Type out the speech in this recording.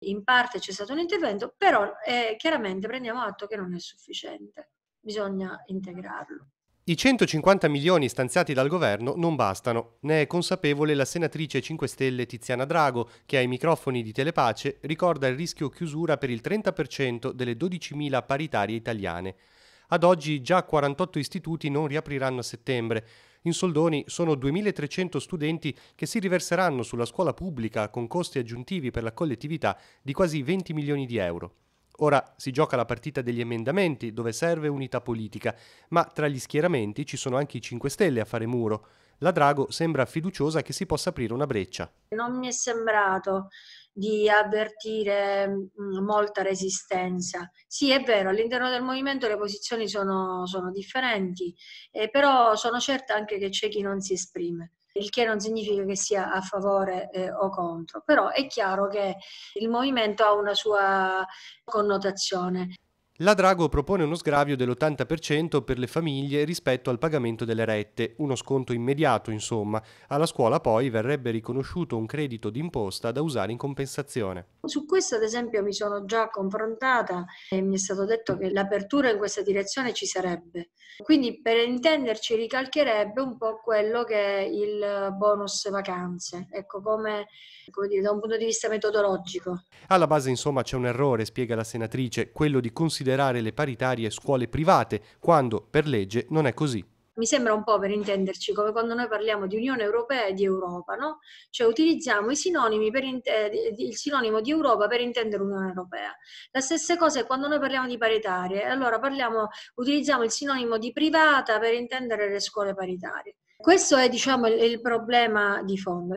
in parte c'è stato un intervento, però eh, chiaramente prendiamo atto che non è sufficiente, bisogna integrarlo. I 150 milioni stanziati dal governo non bastano, ne è consapevole la senatrice 5 Stelle Tiziana Drago, che ai microfoni di Telepace ricorda il rischio chiusura per il 30% delle 12.000 paritarie italiane. Ad oggi già 48 istituti non riapriranno a settembre. In soldoni sono 2.300 studenti che si riverseranno sulla scuola pubblica con costi aggiuntivi per la collettività di quasi 20 milioni di euro. Ora si gioca la partita degli emendamenti, dove serve unità politica, ma tra gli schieramenti ci sono anche i 5 Stelle a fare muro. La Drago sembra fiduciosa che si possa aprire una breccia. Non mi è sembrato di avvertire mm, molta resistenza. Sì, è vero, all'interno del movimento le posizioni sono, sono differenti, eh, però sono certa anche che c'è chi non si esprime il che non significa che sia a favore eh, o contro, però è chiaro che il movimento ha una sua connotazione. La Drago propone uno sgravio dell'80% per le famiglie rispetto al pagamento delle rette, uno sconto immediato insomma. Alla scuola poi verrebbe riconosciuto un credito d'imposta da usare in compensazione. Su questo ad esempio mi sono già confrontata e mi è stato detto che l'apertura in questa direzione ci sarebbe. Quindi per intenderci ricalcherebbe un po' quello che è il bonus vacanze, ecco come, come dire, da un punto di vista metodologico. Alla base insomma c'è un errore, spiega la senatrice, quello di considerare considerare le paritarie scuole private, quando per legge non è così mi sembra un po' per intenderci come quando noi parliamo di Unione Europea e di Europa, no? Cioè utilizziamo i sinonimi in- eh, il sinonimo di Europa per intendere Unione Europea. La stessa cosa è quando noi parliamo di paritarie, allora parliamo, utilizziamo il sinonimo di privata per intendere le scuole paritarie. Questo è diciamo, il, il problema di fondo.